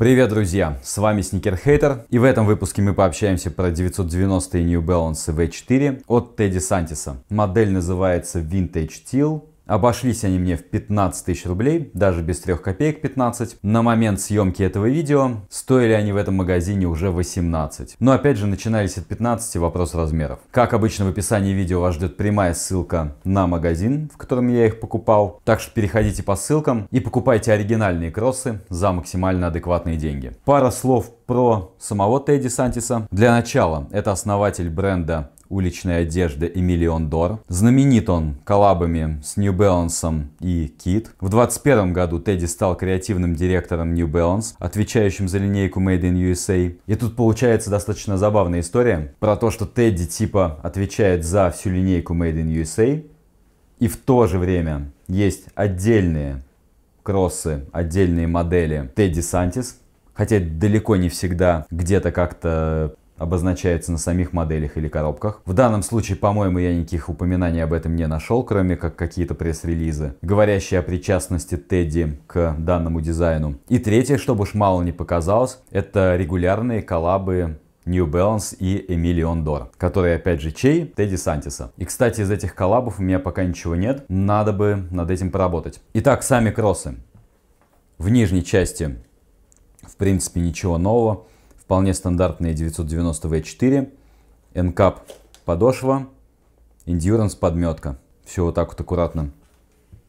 Привет, друзья! С вами Сникер Хейтер, и в этом выпуске мы пообщаемся про 990 New Balance V4 от Тедди Сантиса. Модель называется Vintage Teal, Обошлись они мне в 15 тысяч рублей, даже без 3 копеек 15. На момент съемки этого видео стоили они в этом магазине уже 18. Но опять же начинались от 15, вопрос размеров. Как обычно в описании видео вас ждет прямая ссылка на магазин, в котором я их покупал. Так что переходите по ссылкам и покупайте оригинальные кроссы за максимально адекватные деньги. Пара слов про самого Тедди Сантиса. Для начала, это основатель бренда уличная одежда и миллион дор. Знаменит он коллабами с New Balance и Кит. В 2021 году Тедди стал креативным директором New Balance, отвечающим за линейку Made in USA. И тут получается достаточно забавная история про то, что Тедди типа отвечает за всю линейку Made in USA, и в то же время есть отдельные кроссы, отдельные модели Тедди Сантис, хотя далеко не всегда где-то как-то обозначается на самих моделях или коробках. В данном случае, по-моему, я никаких упоминаний об этом не нашел, кроме как какие-то пресс-релизы, говорящие о причастности Тедди к данному дизайну. И третье, чтобы уж мало не показалось, это регулярные коллабы New Balance и Emilion Dor, которые опять же чей? Тедди Сантиса. И, кстати, из этих коллабов у меня пока ничего нет, надо бы над этим поработать. Итак, сами кроссы. В нижней части, в принципе, ничего нового вполне стандартные 990V4, NCAP подошва, Endurance подметка. Все вот так вот аккуратно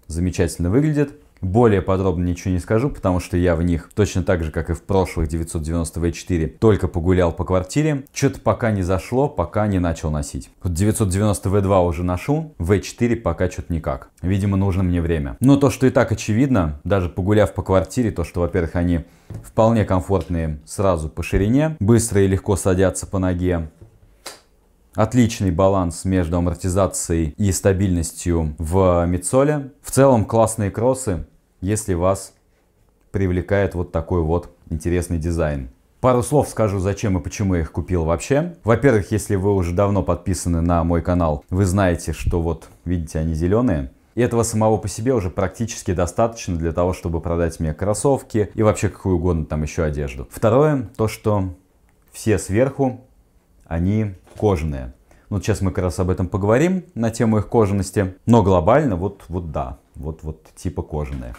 замечательно выглядит. Более подробно ничего не скажу, потому что я в них точно так же, как и в прошлых 990 V4, только погулял по квартире. Что-то пока не зашло, пока не начал носить. Вот 990 V2 уже ношу, V4 пока что-то никак. Видимо, нужно мне время. Но то, что и так очевидно, даже погуляв по квартире, то, что, во-первых, они вполне комфортные сразу по ширине, быстро и легко садятся по ноге. Отличный баланс между амортизацией и стабильностью в мидсоле. В целом классные кроссы, если вас привлекает вот такой вот интересный дизайн. Пару слов скажу, зачем и почему я их купил вообще. Во-первых, если вы уже давно подписаны на мой канал, вы знаете, что вот, видите, они зеленые. И этого самого по себе уже практически достаточно для того, чтобы продать мне кроссовки и вообще какую угодно там еще одежду. Второе, то что все сверху, они кожаные. Ну, вот сейчас мы как раз об этом поговорим, на тему их кожаности. Но глобально вот, вот да, вот, вот типа кожаные.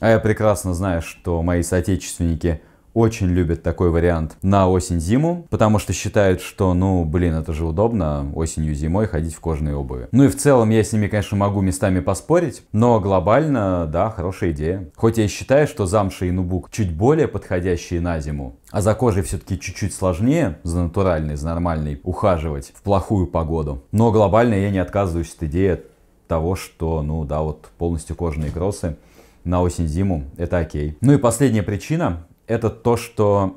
А я прекрасно знаю, что мои соотечественники – очень любят такой вариант на осень-зиму, потому что считают, что, ну, блин, это же удобно осенью-зимой ходить в кожаные обуви. Ну и в целом я с ними, конечно, могу местами поспорить, но глобально, да, хорошая идея. Хоть я и считаю, что замша и нубук чуть более подходящие на зиму, а за кожей все-таки чуть-чуть сложнее, за натуральной, за нормальной, ухаживать в плохую погоду. Но глобально я не отказываюсь от идеи того, что, ну да, вот полностью кожаные кроссы на осень-зиму, это окей. Ну и последняя причина, это то, что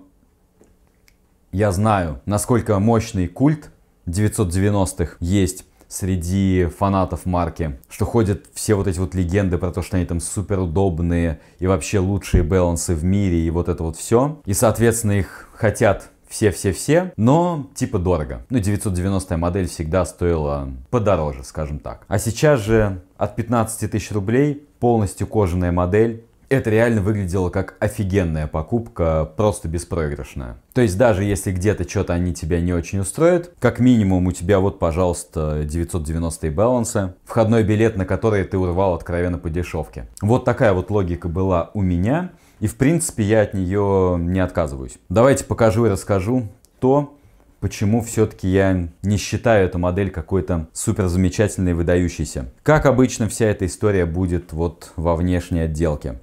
я знаю, насколько мощный культ 990-х есть среди фанатов марки, что ходят все вот эти вот легенды про то, что они там супер удобные и вообще лучшие балансы в мире и вот это вот все. И, соответственно, их хотят все-все-все, но типа дорого. Ну, 990 модель всегда стоила подороже, скажем так. А сейчас же от 15 тысяч рублей полностью кожаная модель это реально выглядело как офигенная покупка, просто беспроигрышная. То есть даже если где-то что-то они тебя не очень устроят, как минимум у тебя вот, пожалуйста, 990 баланса входной билет, на который ты урвал откровенно по дешевке. Вот такая вот логика была у меня, и в принципе я от нее не отказываюсь. Давайте покажу и расскажу то, почему все-таки я не считаю эту модель какой-то супер замечательной, выдающейся. Как обычно, вся эта история будет вот во внешней отделке.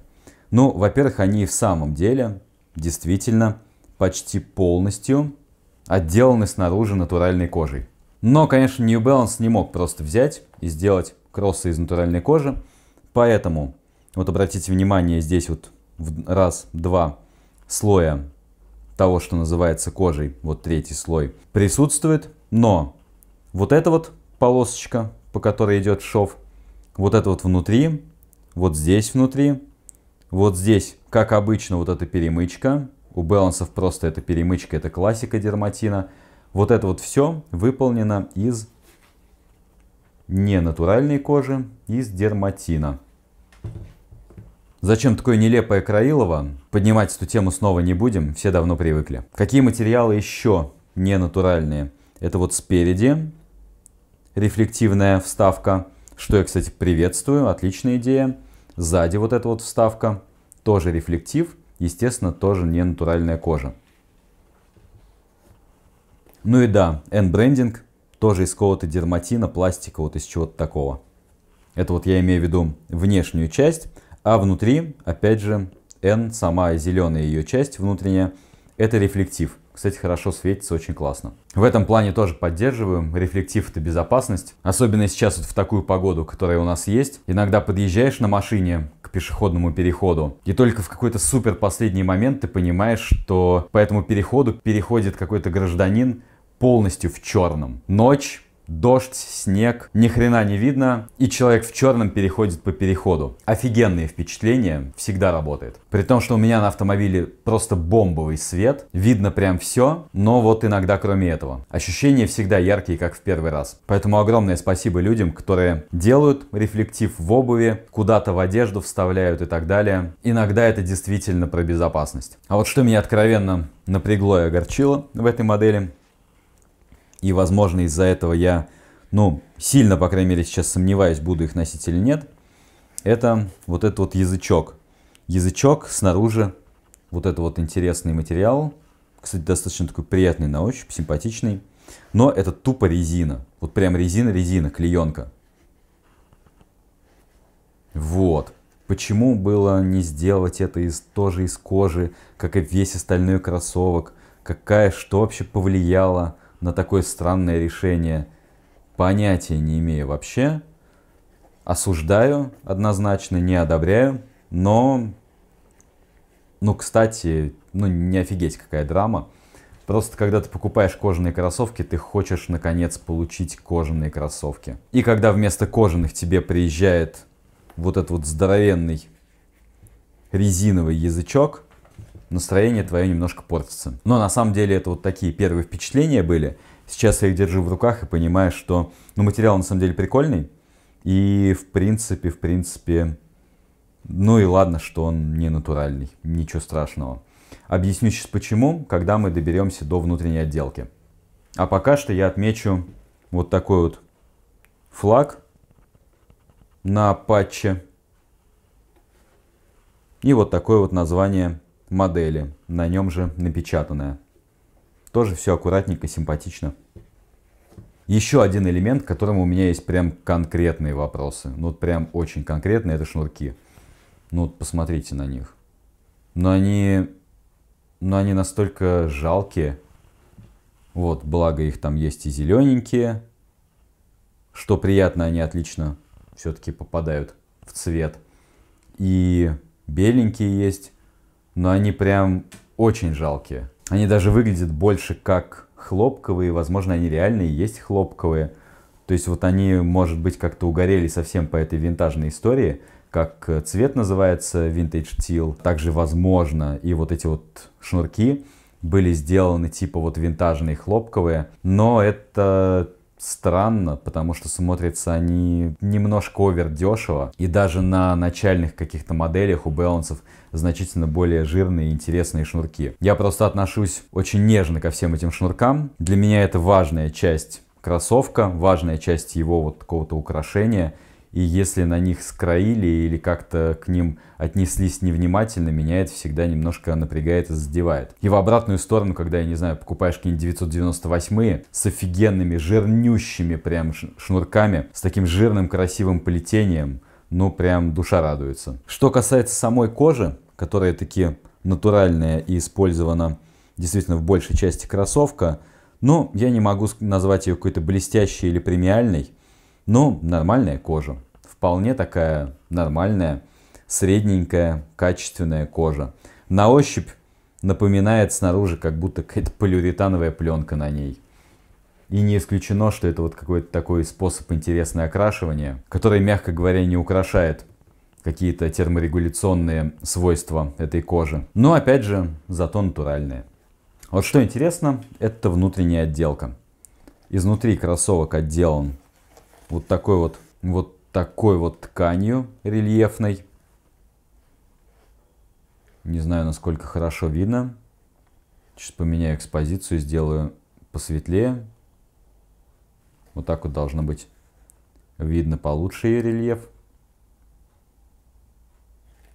Ну, во-первых, они в самом деле действительно почти полностью отделаны снаружи натуральной кожей. Но, конечно, New Balance не мог просто взять и сделать кроссы из натуральной кожи. Поэтому, вот обратите внимание, здесь вот раз, два слоя того, что называется кожей, вот третий слой, присутствует. Но вот эта вот полосочка, по которой идет шов, вот это вот внутри, вот здесь внутри, вот здесь, как обычно, вот эта перемычка. У балансов просто эта перемычка, это классика дерматина. Вот это вот все выполнено из не натуральной кожи, из дерматина. Зачем такое нелепое краилово? Поднимать эту тему снова не будем, все давно привыкли. Какие материалы еще не натуральные? Это вот спереди рефлективная вставка, что я, кстати, приветствую, отличная идея. Сзади вот эта вот вставка, тоже рефлектив, естественно, тоже не натуральная кожа. Ну и да, N-брендинг тоже из какого-то дерматина, пластика, вот из чего-то такого. Это вот я имею в виду внешнюю часть, а внутри, опять же, N, сама зеленая ее часть внутренняя, это рефлектив кстати, хорошо светится, очень классно. В этом плане тоже поддерживаем Рефлектив это безопасность. Особенно сейчас вот в такую погоду, которая у нас есть. Иногда подъезжаешь на машине к пешеходному переходу, и только в какой-то супер последний момент ты понимаешь, что по этому переходу переходит какой-то гражданин полностью в черном. Ночь, дождь, снег, ни хрена не видно, и человек в черном переходит по переходу. Офигенные впечатления, всегда работает. При том, что у меня на автомобиле просто бомбовый свет, видно прям все, но вот иногда кроме этого. Ощущения всегда яркие, как в первый раз. Поэтому огромное спасибо людям, которые делают рефлектив в обуви, куда-то в одежду вставляют и так далее. Иногда это действительно про безопасность. А вот что меня откровенно напрягло и огорчило в этой модели, и, возможно, из-за этого я, ну, сильно, по крайней мере, сейчас сомневаюсь, буду их носить или нет, это вот этот вот язычок. Язычок снаружи, вот это вот интересный материал, кстати, достаточно такой приятный на ощупь, симпатичный, но это тупо резина, вот прям резина-резина, клеенка. Вот. Почему было не сделать это из, тоже из кожи, как и весь остальной кроссовок? Какая, что вообще повлияло на такое странное решение понятия не имею вообще. Осуждаю однозначно, не одобряю, но... Ну, кстати, ну не офигеть какая драма. Просто когда ты покупаешь кожаные кроссовки, ты хочешь наконец получить кожаные кроссовки. И когда вместо кожаных тебе приезжает вот этот вот здоровенный резиновый язычок, настроение твое немножко портится. Но на самом деле это вот такие первые впечатления были. Сейчас я их держу в руках и понимаю, что ну, материал на самом деле прикольный. И в принципе, в принципе, ну и ладно, что он не натуральный, ничего страшного. Объясню сейчас почему, когда мы доберемся до внутренней отделки. А пока что я отмечу вот такой вот флаг на патче. И вот такое вот название модели, на нем же напечатанная. Тоже все аккуратненько, симпатично. Еще один элемент, к которому у меня есть прям конкретные вопросы. Ну вот прям очень конкретные, это шнурки. Ну вот посмотрите на них. Но они, но они настолько жалкие. Вот, благо их там есть и зелененькие. Что приятно, они отлично все-таки попадают в цвет. И беленькие есть но они прям очень жалкие. Они даже выглядят больше как хлопковые, возможно, они реально и есть хлопковые. То есть вот они, может быть, как-то угорели совсем по этой винтажной истории, как э, цвет называется Vintage Teal. Также, возможно, и вот эти вот шнурки были сделаны типа вот винтажные хлопковые, но это странно, потому что смотрятся они немножко овер дешево. И даже на начальных каких-то моделях у Бэлансов значительно более жирные и интересные шнурки. Я просто отношусь очень нежно ко всем этим шнуркам. Для меня это важная часть кроссовка, важная часть его вот какого-то украшения – и если на них скроили или как-то к ним отнеслись невнимательно, меня это всегда немножко напрягает и задевает. И в обратную сторону, когда, я не знаю, покупаешь какие-нибудь 998 с офигенными, жирнющими прям шнурками, с таким жирным красивым плетением, ну прям душа радуется. Что касается самой кожи, которая таки натуральная и использована действительно в большей части кроссовка, но ну, я не могу назвать ее какой-то блестящей или премиальной. Но ну, нормальная кожа. Вполне такая нормальная, средненькая, качественная кожа. На ощупь напоминает снаружи, как будто какая-то полиуретановая пленка на ней. И не исключено, что это вот какой-то такой способ интересное окрашивания, который, мягко говоря, не украшает какие-то терморегуляционные свойства этой кожи. Но опять же, зато натуральные. Вот что интересно, это внутренняя отделка. Изнутри кроссовок отделан вот такой вот, вот такой вот тканью рельефной. Не знаю, насколько хорошо видно. Сейчас поменяю экспозицию, сделаю посветлее. Вот так вот должно быть видно получше ее рельеф.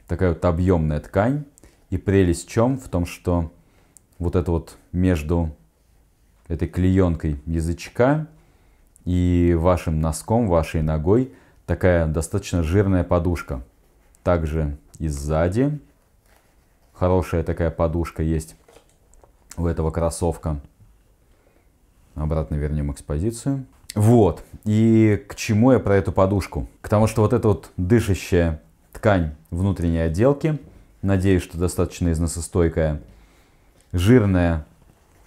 Такая вот объемная ткань. И прелесть в чем? В том, что вот это вот между этой клеенкой язычка и вашим носком, вашей ногой такая достаточно жирная подушка. Также и сзади хорошая такая подушка есть у этого кроссовка. Обратно вернем экспозицию. Вот. И к чему я про эту подушку? К тому, что вот эта вот дышащая ткань внутренней отделки, надеюсь, что достаточно износостойкая, жирная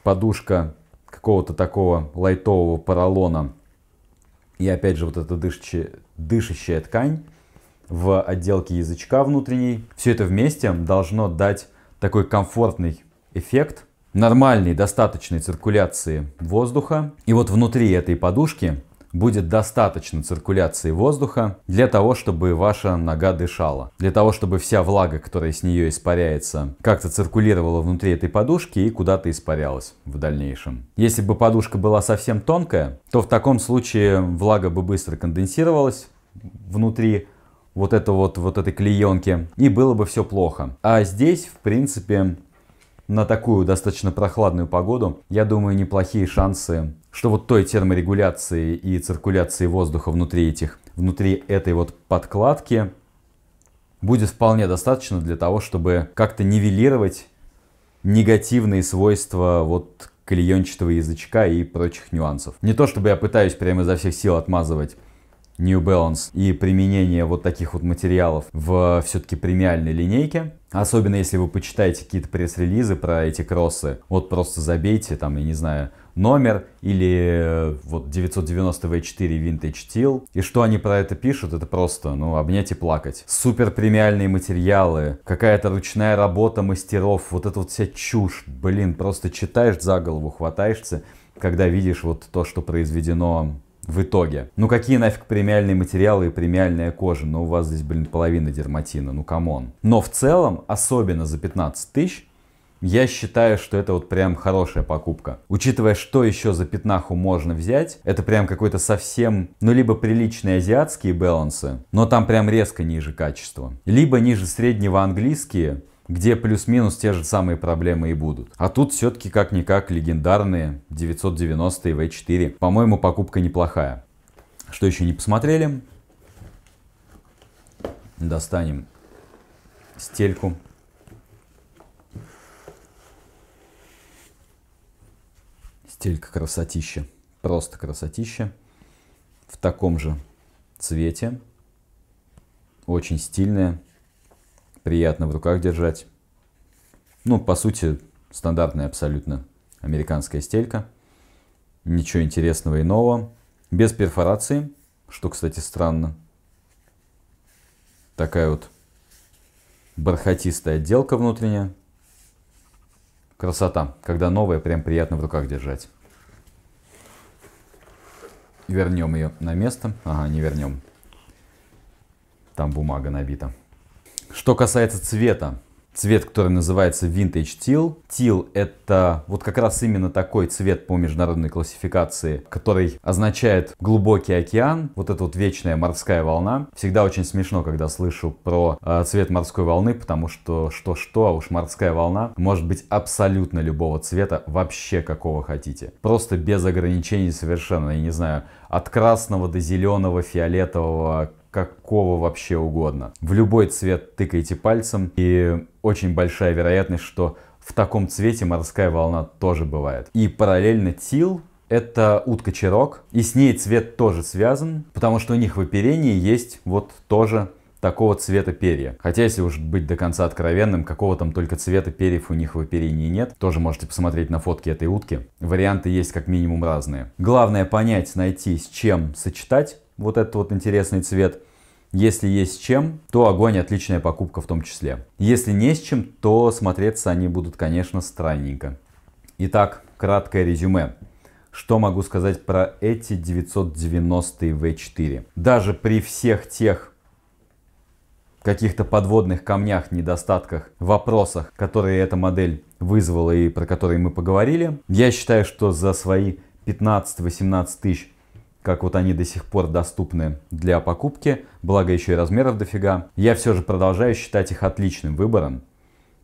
подушка какого-то такого лайтового поролона – и опять же вот эта дышащая, дышащая ткань в отделке язычка внутренней. Все это вместе должно дать такой комфортный эффект нормальной достаточной циркуляции воздуха. И вот внутри этой подушки будет достаточно циркуляции воздуха для того, чтобы ваша нога дышала. Для того, чтобы вся влага, которая с нее испаряется, как-то циркулировала внутри этой подушки и куда-то испарялась в дальнейшем. Если бы подушка была совсем тонкая, то в таком случае влага бы быстро конденсировалась внутри вот это вот, вот этой клеенки, и было бы все плохо. А здесь, в принципе, на такую достаточно прохладную погоду, я думаю, неплохие шансы, что вот той терморегуляции и циркуляции воздуха внутри этих, внутри этой вот подкладки будет вполне достаточно для того, чтобы как-то нивелировать негативные свойства вот клеенчатого язычка и прочих нюансов. Не то чтобы я пытаюсь прямо изо всех сил отмазывать New Balance и применение вот таких вот материалов в все-таки премиальной линейке. Особенно если вы почитаете какие-то пресс-релизы про эти кроссы, вот просто забейте там, я не знаю, номер или э, вот 990 V4 Vintage Steel. И что они про это пишут, это просто, ну, обнять и плакать. Супер премиальные материалы, какая-то ручная работа мастеров, вот эта вот вся чушь, блин, просто читаешь за голову, хватаешься, когда видишь вот то, что произведено в итоге. Ну какие нафиг премиальные материалы и премиальная кожа? Ну у вас здесь, блин, половина дерматина, ну камон. Но в целом, особенно за 15 тысяч, я считаю, что это вот прям хорошая покупка. Учитывая, что еще за пятнаху можно взять, это прям какой-то совсем, ну, либо приличные азиатские балансы, но там прям резко ниже качества. Либо ниже среднего английские, где плюс-минус те же самые проблемы и будут. А тут все-таки как-никак легендарные 990 V4. По-моему, покупка неплохая. Что еще не посмотрели? Достанем стельку. Стелька красотища. Просто красотища. В таком же цвете. Очень стильная приятно в руках держать. Ну, по сути, стандартная абсолютно американская стелька. Ничего интересного и нового. Без перфорации, что, кстати, странно. Такая вот бархатистая отделка внутренняя. Красота. Когда новая, прям приятно в руках держать. Вернем ее на место. Ага, не вернем. Там бумага набита. Что касается цвета, цвет, который называется Vintage Teal. Teal — это вот как раз именно такой цвет по международной классификации, который означает глубокий океан, вот эта вот вечная морская волна. Всегда очень смешно, когда слышу про э, цвет морской волны, потому что что-что, а уж морская волна может быть абсолютно любого цвета, вообще какого хотите. Просто без ограничений совершенно, я не знаю, от красного до зеленого, фиолетового, какого вообще угодно. В любой цвет тыкайте пальцем, и очень большая вероятность, что в таком цвете морская волна тоже бывает. И параллельно тил это утка-черок, и с ней цвет тоже связан, потому что у них в оперении есть вот тоже такого цвета перья. Хотя, если уж быть до конца откровенным, какого там только цвета перьев у них в оперении нет, тоже можете посмотреть на фотки этой утки. Варианты есть как минимум разные. Главное понять, найти, с чем сочетать, вот этот вот интересный цвет. Если есть с чем, то огонь отличная покупка в том числе. Если не с чем, то смотреться они будут, конечно, странненько. Итак, краткое резюме. Что могу сказать про эти 990 V4? Даже при всех тех каких-то подводных камнях, недостатках, вопросах, которые эта модель вызвала и про которые мы поговорили, я считаю, что за свои 15-18 тысяч как вот они до сих пор доступны для покупки, благо еще и размеров дофига, я все же продолжаю считать их отличным выбором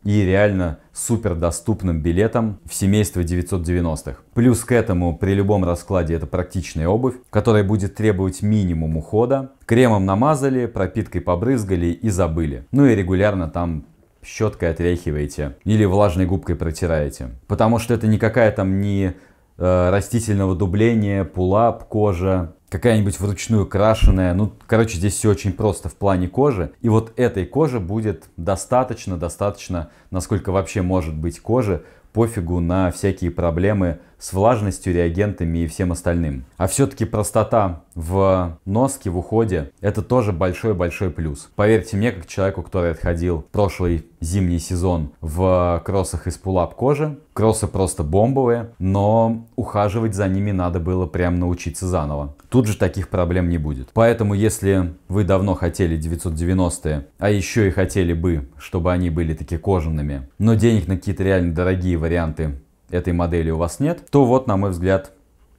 и реально супер доступным билетом в семейство 990-х. Плюс к этому при любом раскладе это практичная обувь, которая будет требовать минимум ухода. Кремом намазали, пропиткой побрызгали и забыли. Ну и регулярно там щеткой отряхиваете или влажной губкой протираете. Потому что это никакая там не Э, растительного дубления, пулап, кожа, какая-нибудь вручную крашеная. Ну, короче, здесь все очень просто в плане кожи. И вот этой кожи будет достаточно, достаточно, насколько вообще может быть кожи, пофигу на всякие проблемы с влажностью, реагентами и всем остальным. А все-таки простота в носке, в уходе, это тоже большой-большой плюс. Поверьте мне, как человеку, который отходил прошлый зимний сезон в кроссах из пулап кожи, кроссы просто бомбовые, но ухаживать за ними надо было прям научиться заново. Тут же таких проблем не будет. Поэтому, если вы давно хотели 990-е, а еще и хотели бы, чтобы они были такие кожаными, но денег на какие-то реально дорогие варианты этой модели у вас нет, то вот, на мой взгляд,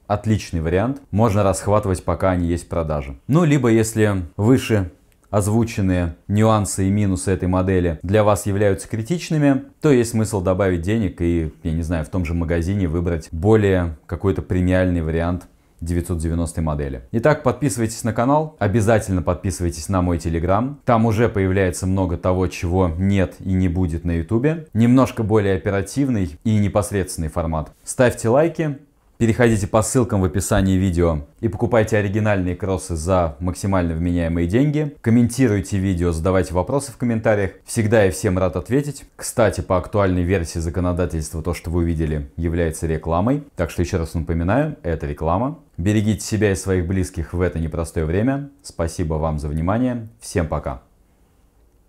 отличный вариант. Можно расхватывать, пока они есть в продаже. Ну, либо если выше озвученные нюансы и минусы этой модели для вас являются критичными, то есть смысл добавить денег и, я не знаю, в том же магазине выбрать более какой-то премиальный вариант 990 модели. Итак, подписывайтесь на канал, обязательно подписывайтесь на мой телеграм. Там уже появляется много того, чего нет и не будет на ютубе. Немножко более оперативный и непосредственный формат. Ставьте лайки, переходите по ссылкам в описании видео и покупайте оригинальные кроссы за максимально вменяемые деньги. Комментируйте видео, задавайте вопросы в комментариях. Всегда и всем рад ответить. Кстати, по актуальной версии законодательства то, что вы увидели, является рекламой. Так что еще раз напоминаю, это реклама. Берегите себя и своих близких в это непростое время. Спасибо вам за внимание. Всем пока.